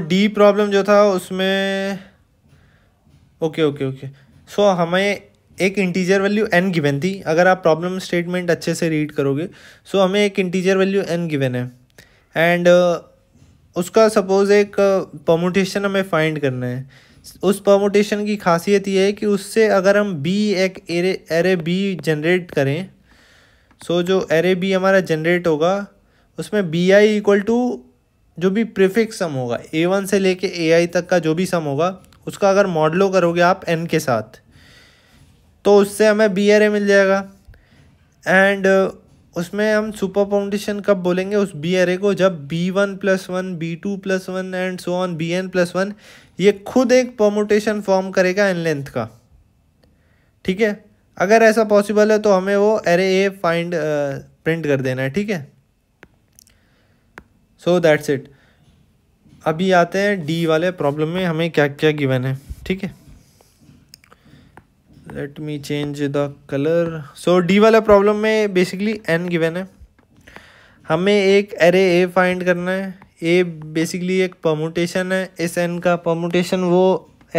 D problem जो था उसमें ओके ओके ओके सो हमें एक इंटीजर वैल्यू एन गिवन थी अगर आप प्रॉब्लम स्टेटमेंट अच्छे से रीड करोगे सो so, हमें एक इंटीजर वैल्यू एन गिवन है एंड uh, उसका सपोज एक परमोटेशन uh, हमें फाइंड करना है उस परमोटेशन की खासियत ये है कि उससे अगर हम बी एक एरे एरे बी जनरेट करें सो so, जो एरे बी हमारा जनरेट होगा उसमें बी आई इक्वल टू जो भी प्रिफिक्स सम होगा ए वन से लेके ए आई तक का जो भी सम होगा उसका अगर मॉडलो करोगे आप एन के साथ तो उससे हमें बी आर ए मिल जाएगा एंड uh, उसमें हम सुपर पाउंडेशन कब बोलेंगे उस बी आर ए को जब B one plus one B two plus one and so on B N plus one ये खुद एक परमोटेशन फॉर्म करेगा एन लेंथ का ठीक है अगर ऐसा पॉसिबल है तो हमें वो एरे ए फाइंड प्रिंट कर देना है ठीक है सो दैट्स इट अभी आते हैं डी वाले प्रॉब्लम में हमें क्या क्या गिवन है ठीक है let me change the colour so D वाले प्रॉब्लम में बेसिकली एन गिवन है हमें एक एरे ए फाइंड करना है ए बेसिकली एक परमोटेशन है इस एन का परमोटेशन वो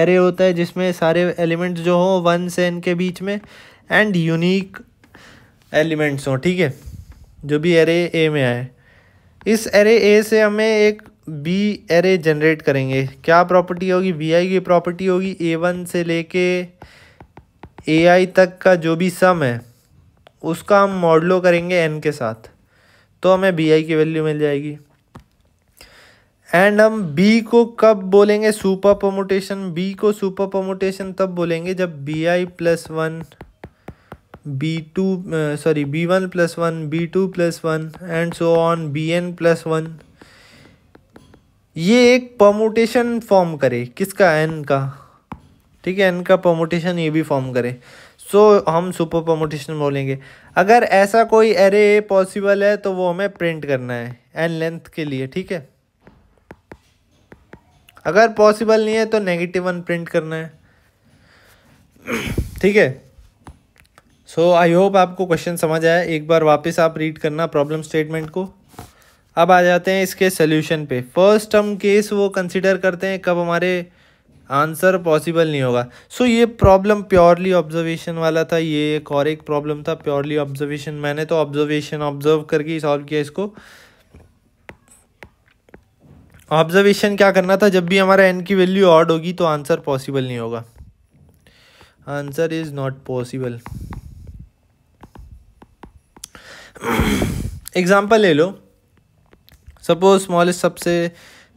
एरे होता है जिसमें सारे एलिमेंट्स जो हों वन से एन के बीच में एंड यूनिक एलिमेंट्स हों ठीक है जो भी एरे ए में आए इस एरे ए से हमें एक बी एरे जनरेट करेंगे क्या प्रॉपर्टी होगी वी आई की प्रॉपर्टी होगी ए वन से लेके ए आई तक का जो भी सम है उसका हम मॉडलो करेंगे एन के साथ तो हमें बी आई की वैल्यू मिल जाएगी एंड हम बी को कब बोलेंगे सुपर प्रमोटेशन बी को सुपर परमोटेशन तब बोलेंगे जब B I plus one B two sorry B one plus one B two plus one and so on B N plus one ये एक परमोटेशन फॉर्म करे किसका एन का ठीक है एन का परमोटेशन ये भी फॉर्म करे सो so, हम सुपर परमोटेशन बोलेंगे अगर ऐसा कोई एरे पॉसिबल है तो वो हमें प्रिंट करना है एन लेंथ के लिए ठीक है अगर पॉसिबल नहीं है तो नेगेटिव वन प्रिंट करना है ठीक है सो आई होप आपको क्वेश्चन समझ आया एक बार वापस आप रीड करना प्रॉब्लम स्टेटमेंट को अब आ जाते हैं इसके सोल्यूशन पे फर्स्ट हम केस वो कंसिडर करते हैं कब हमारे आंसर पॉसिबल नहीं होगा सो so, ये प्रॉब्लम प्योरली ऑब्जर्वेशन वाला था ये एक और एक प्रॉब्लम था प्योरली ऑब्जर्वेशन मैंने तो ऑब्जर्वेशन ऑब्जर्व करके सॉल्व किया इसको ऑब्जर्वेशन क्या करना था जब भी हमारा एन की वैल्यू ऑड होगी तो आंसर पॉसिबल नहीं होगा answer is not possible example ले लो सपोज स्मॉलेस्ट सबसे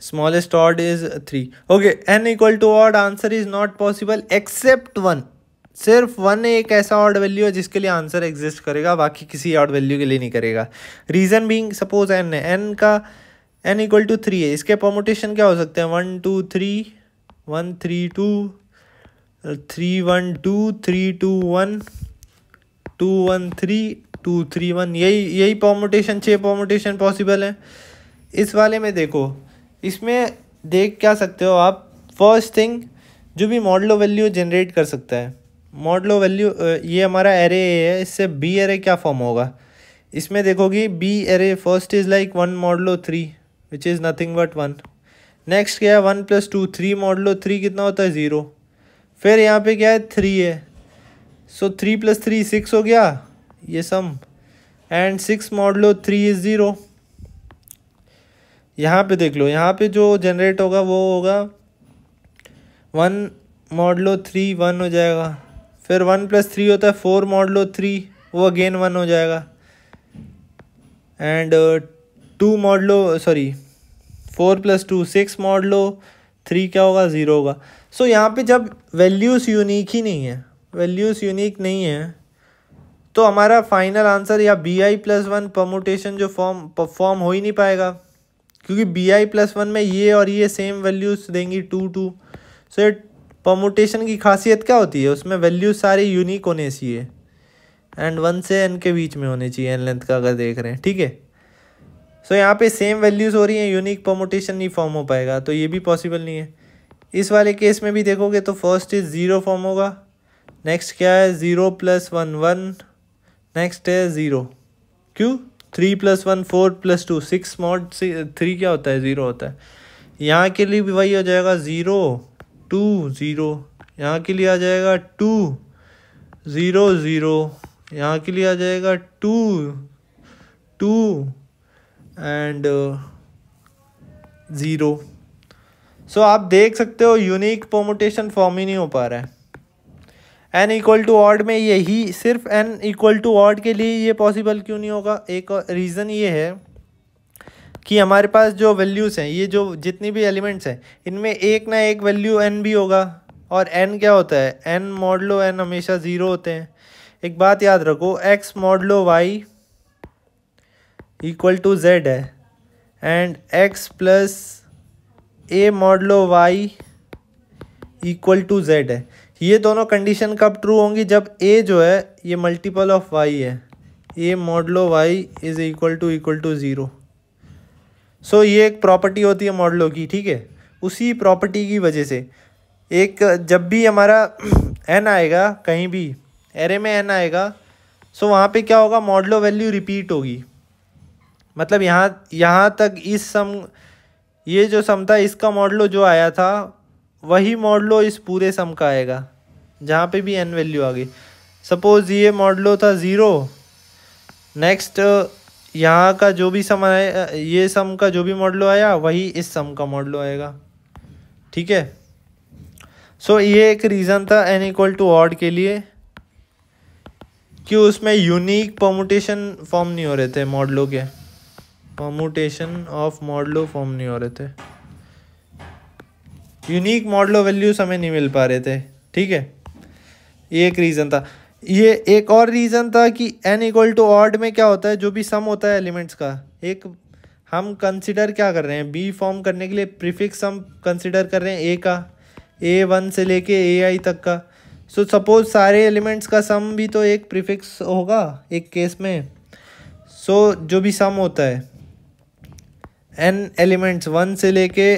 smallest odd is three okay N equal to odd answer is not possible except one सिर्फ वन एक ऐसा ऑड वैल्यू है जिसके लिए आंसर एग्जिस्ट करेगा बाकी किसी ऑड वैल्यू के लिए नहीं करेगा रीज़न बींग सपोज एन है एन का एन इक्वल टू थ्री है इसके पोमोटेशन क्या हो सकते हैं one two three one three two three one two three two one two one three two three one यही यही पॉमोटेशन छः पॉमोटेशन पॉसिबल है इस वाले में देखो इसमें देख क्या सकते हो आप फर्स्ट थिंग जो भी मॉडलो वैल्यू जनरेट कर सकता है मॉडलो वैल्यू ये हमारा एरे ए है इससे बी एरे क्या फॉर्म होगा इसमें देखोगी B array first is like one modulo three which is nothing but one next क्या है one plus two three modulo three कितना होता है ज़ीरो फिर यहाँ पे क्या है थ्री है so three plus three six हो गया ये sum and six modulo three is zero यहाँ पे देख लो यहाँ पे जो जनरेट होगा वो होगा वन मॉडलो थ्री वन हो जाएगा फिर वन प्लस थ्री होता है फोर मॉडलो थ्री वो अगेन वन हो जाएगा and two modulo sorry four plus two six modulo three क्या होगा ज़ीरो होगा सो so, यहाँ पे जब वैल्यूज़ यूनिक ही नहीं है वैल्यूज़ यूनिक नहीं है तो हमारा फाइनल आंसर या B I plus one permutation जो फॉर्म परफॉर्म हो ही नहीं पाएगा क्योंकि बी आई प्लस वन में ये और ये सेम वैल्यूज़ देंगी टू टू सो ये परमोटेशन की खासियत क्या होती है उसमें वैल्यूज सारे यूनिक होने चाहिए एंड वन से एन के बीच में होने चाहिए एन लेंथ का अगर देख रहे हैं ठीक है सो यहाँ पे सेम वैल्यूज़ हो रही हैं यूनिक परमोटेशन नहीं फॉर्म हो पाएगा तो ये भी पॉसिबल नहीं है इस वाले केस में भी देखोगे तो फर्स्ट इज़ ज़ीरो फॉर्म होगा नेक्स्ट क्या है zero plus one one next है ज़ीरो क्यों three plus one four plus two six mod three क्या होता है ज़ीरो होता है यहाँ के लिए भी वही हो जाएगा ज़ीरो टू ज़ीरो यहाँ के लिए आ जाएगा टू ज़ीरो ज़ीरो यहाँ के लिए आ जाएगा two two and zero so आप देख सकते हो यूनिक पोमोटेशन फॉर्म ही नहीं हो पा रहा है एन इक्वल टू ऑड में यही सिर्फ एन इक्वल टू ऑड के लिए ये पॉसिबल क्यों नहीं होगा एक रीज़न ये है कि हमारे पास जो वैल्यूज़ हैं ये जो जितनी भी एलिमेंट्स हैं इनमें एक ना एक वैल्यू एन भी होगा और एन क्या होता है एन मॉडलो एन हमेशा ज़ीरो होते हैं एक बात याद रखो X modulo Y equal to Z है and X plus A modulo Y equal to Z है ये दोनों कंडीशन कब ट्रू होंगी जब ए जो है ये मल्टीपल ऑफ वाई है A modulo Y is equal to equal to zero so ये एक प्रॉपर्टी होती है मॉडलो की ठीक है उसी प्रॉपर्टी की वजह से एक जब भी हमारा एन आएगा कहीं भी एरे में एन आएगा सो so, वहाँ पे क्या होगा मॉडलो वैल्यू रिपीट होगी मतलब यहाँ यहाँ तक इस सम ये जो सम था इसका मॉडलो जो आया था वही मॉडलो इस पूरे सम का आएगा जहाँ पे भी एन वैल्यू आ गई सपोज़ ये मॉडलो था ज़ीरो नेक्स्ट यहाँ का जो भी सम आया ये सम का जो भी मॉडलो आया वही इस सम का मॉडलो आएगा ठीक है सो so, ये एक रीज़न था एन इक्वल टू ऑड के लिए कि उसमें यूनिक पमोटेशन फॉर्म नहीं हो रहे थे मॉडलों के पमोटेशन ऑफ मॉडलो फॉर्म नहीं हो रहे थे यूनिक मॉडलो वैल्यूज हमें नहीं मिल पा रहे थे ठीक है ये एक रीज़न था ये एक और रीज़न था कि एन इक्वल टू ऑर्ड में क्या होता है जो भी सम होता है एलिमेंट्स का एक हम कंसिडर क्या कर रहे हैं बी फॉर्म करने के लिए प्रीफिक्स हम कंसिडर कर रहे हैं ए का ए वन से लेके ए आई तक का सो so, सपोज सारे एलिमेंट्स का सम भी तो एक प्रीफिक्स होगा एक केस में सो so, जो भी सम होता है एन एलिमेंट्स वन से लेके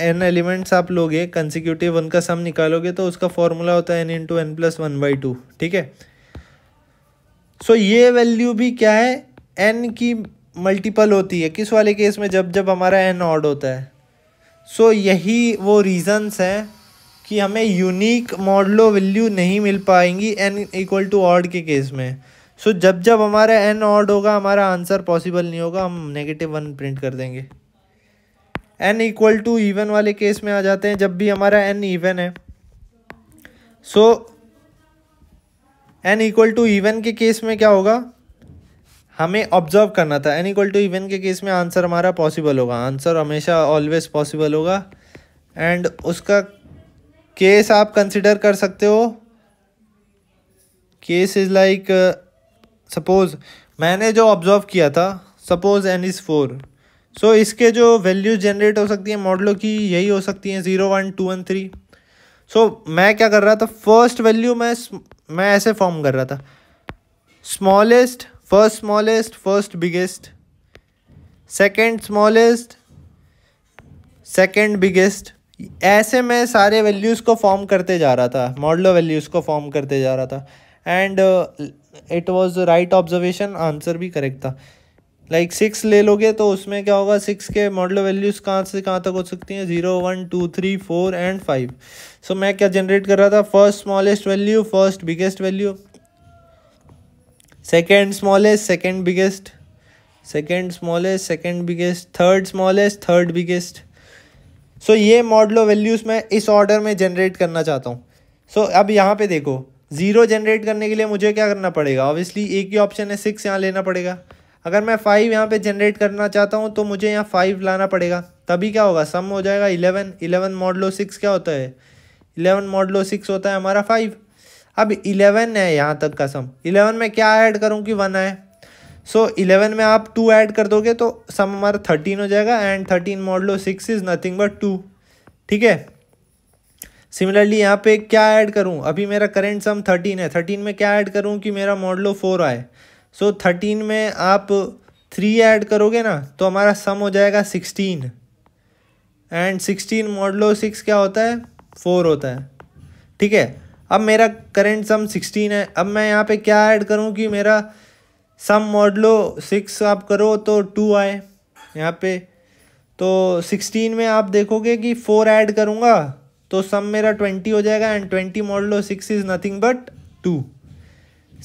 एन एलिमेंट्स आप लोगे कंसिक्यूटिव का सम निकालोगे तो उसका फॉर्मूला होता है N into N plus one by two ठीक है सो ये वैल्यू भी क्या है एन की मल्टीपल होती है किस वाले केस में जब जब हमारा एन ऑड होता है सो so, यही वो रीज़न्स हैं कि हमें यूनिक मॉडलो वैल्यू नहीं मिल पाएंगी एन इक्वल टू ऑड के केस में सो so, जब जब हमारा एन ऑड होगा हमारा आंसर पॉसिबल नहीं होगा हम नेगेटिव वन प्रिंट कर देंगे एन इक्वल टू ईवन वाले केस में आ जाते हैं जब भी हमारा एन ईवन है so N equal to even के केस में क्या होगा हमें ऑब्जर्व करना था एन इक्वल टू इवन के केस में आंसर हमारा पॉसिबल होगा आंसर हमेशा ऑलवेज पॉसिबल होगा एंड उसका केस आप कंसिडर कर सकते हो केस इज़ लाइक सपोज़ मैंने जो ऑब्जर्व किया था suppose N is four so so, इसके जो वैल्यूज जनरेट हो सकती हैं मॉडलों की यही हो सकती हैं zero one two one three so मैं क्या कर रहा था फर्स्ट वैल्यू मैं मैं ऐसे फॉर्म कर रहा था smallest first smallest first biggest second smallest second biggest ऐसे मैं सारे वैल्यूज़ को फॉर्म करते जा रहा था मॉडलो वैल्यूज़ को फॉर्म करते जा रहा था and it was right observation answer भी करेक्ट था लाइक सिक्स ले लोगे तो उसमें क्या होगा सिक्स के मॉडल वैल्यूज़ कहाँ से कहाँ तक हो सकती हैं zero one two three four and five so मैं क्या जनरेट कर रहा था first smallest value first biggest value second smallest second biggest second smallest second biggest third smallest third biggest so ये मॉडलो वैल्यूज़ मैं इस ऑर्डर में generate करना चाहता हूँ सो so, अब यहाँ पे देखो ज़ीरो जनरेट करने के लिए मुझे क्या करना पड़ेगा ऑब्वियसली एक ही ऑप्शन है सिक्स यहाँ लेना पड़ेगा अगर मैं फाइव यहाँ पे जनरेट करना चाहता हूँ तो मुझे यहाँ फाइव लाना पड़ेगा तभी क्या होगा सम हो जाएगा इलेवन इलेवन मॉडलो सिक्स क्या होता है इलेवन मॉडलो सिक्स होता है हमारा फाइव अब इलेवन है यहाँ तक का सम इलेवन में क्या ऐड करूँ कि वन आए सो इलेवन में आप टू ऐड कर दोगे तो सम हमारा थर्टीन हो जाएगा and thirteen modulo six is nothing but two ठीक है सिमिलरली यहाँ पे क्या ऐड करूँ अभी मेरा करेंट सम थर्टीन है थर्टीन में क्या ऐड करूँ कि मेरा मॉडलो फोर आए सो थर्टीन में आप थ्री ऐड करोगे ना तो हमारा सम हो जाएगा sixteen and sixteen modulo six क्या होता है फोर होता है ठीक है अब मेरा करेंट सम सिक्सटीन है अब मैं यहाँ पे क्या ऐड करूँ कि मेरा सम मॉडलो सिक्स आप करो तो टू आए यहाँ पे तो सिक्सटीन में आप देखोगे कि फोर ऐड करूँगा तो सम मेरा ट्वेंटी हो जाएगा and twenty modulo six is nothing but two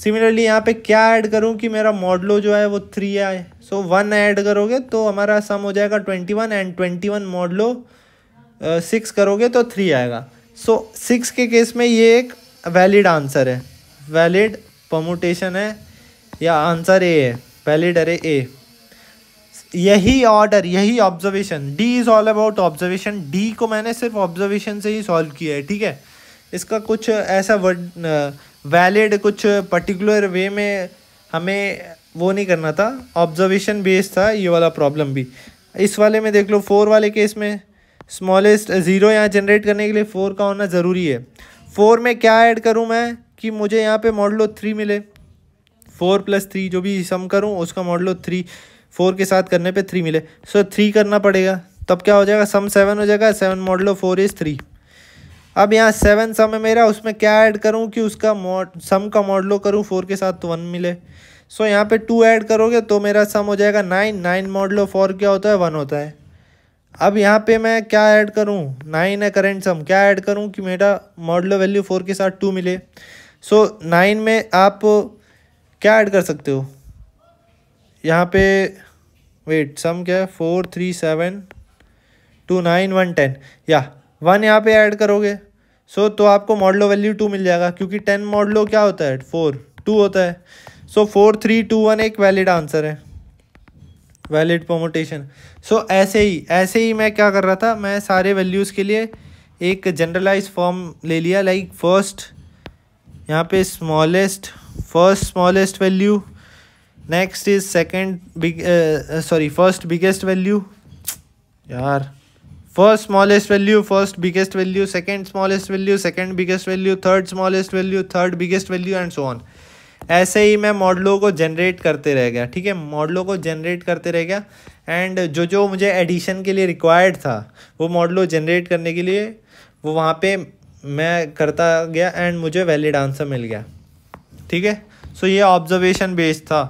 similarly यहाँ पे क्या ऐड करूँ कि मेरा मॉडलो जो है वो थ्री आए सो वन ऐड करोगे तो हमारा सम हो जाएगा twenty one and twenty one modulo six करोगे तो थ्री आएगा सो so, सिक्स के केस में ये एक वैलिड आंसर है वैलिड पमोटेशन है या आंसर ए है वैलिड अरे ए यही ऑर्डर यही observation D is all about observation D को मैंने सिर्फ ऑब्जर्वेशन से ही सॉल्व किया है ठीक है इसका कुछ ऐसा वर्ड वैलिड कुछ पर्टिकुलर वे में हमें वो नहीं करना था ऑब्जर्वेशन बेस्ड था ये वाला प्रॉब्लम भी इस वाले में देख लो फोर वाले केस में स्मॉलेस्ट ज़ीरो यहाँ जनरेट करने के लिए फ़ोर का होना ज़रूरी है फोर में क्या ऐड करूँ मैं कि मुझे यहाँ पे मॉडलो थ्री मिले फोर प्लस थ्री जो भी सम करूँ उसका मॉडलो थ्री फोर के साथ करने पे थ्री मिले सो so, थ्री करना पड़ेगा तब क्या हो जाएगा सम सेवन हो जाएगा seven modulo four is three अब यहाँ सेवन सम है मेरा उसमें क्या ऐड करूँ कि उसका मॉड सम का मॉडलो करूँ फोर के साथ तो वन मिले सो so, यहाँ पे टू ऐड करोगे तो मेरा सम हो जाएगा नाइन नाइन मॉडलो फोर क्या होता है वन होता है अब यहाँ पे मैं क्या ऐड करूँ नाइन है करेंट सम क्या ऐड करूँ कि मेरा मॉडलो वैल्यू फोर के साथ टू मिले सो so, नाइन में आप क्या ऐड कर सकते हो यहाँ पे वेट सम क्या है four three seven two nine one ten या वन यहाँ पे ऐड करोगे सो so, तो आपको मॉडलो वैल्यू टू मिल जाएगा क्योंकि टेन मॉडलो क्या होता है फोर टू होता है so four three two one एक वैलिड आंसर है वैलिड प्रोमोटेशन सो ऐसे ही ऐसे ही मैं क्या कर रहा था मैं सारे वैल्यूज़ के लिए एक जनरलाइज फॉर्म ले लिया लाइक फर्स्ट यहाँ पे smallest first smallest value next is second big sorry first biggest value यार first smallest value first biggest value second smallest value second biggest value third smallest value third biggest value and so on ऐसे ही मैं मॉडलों को generate करते रह गया ठीक है मॉडलों को जनरेट करते रह गया एंड जो जो मुझे एडिशन के लिए रिक्वायर्ड था वो मॉडलों जनरेट करने के लिए वो वहाँ पे मैं करता गया एंड मुझे वैलिड आंसर मिल गया ठीक है सो ये ऑब्जर्वेशन बेस्ड था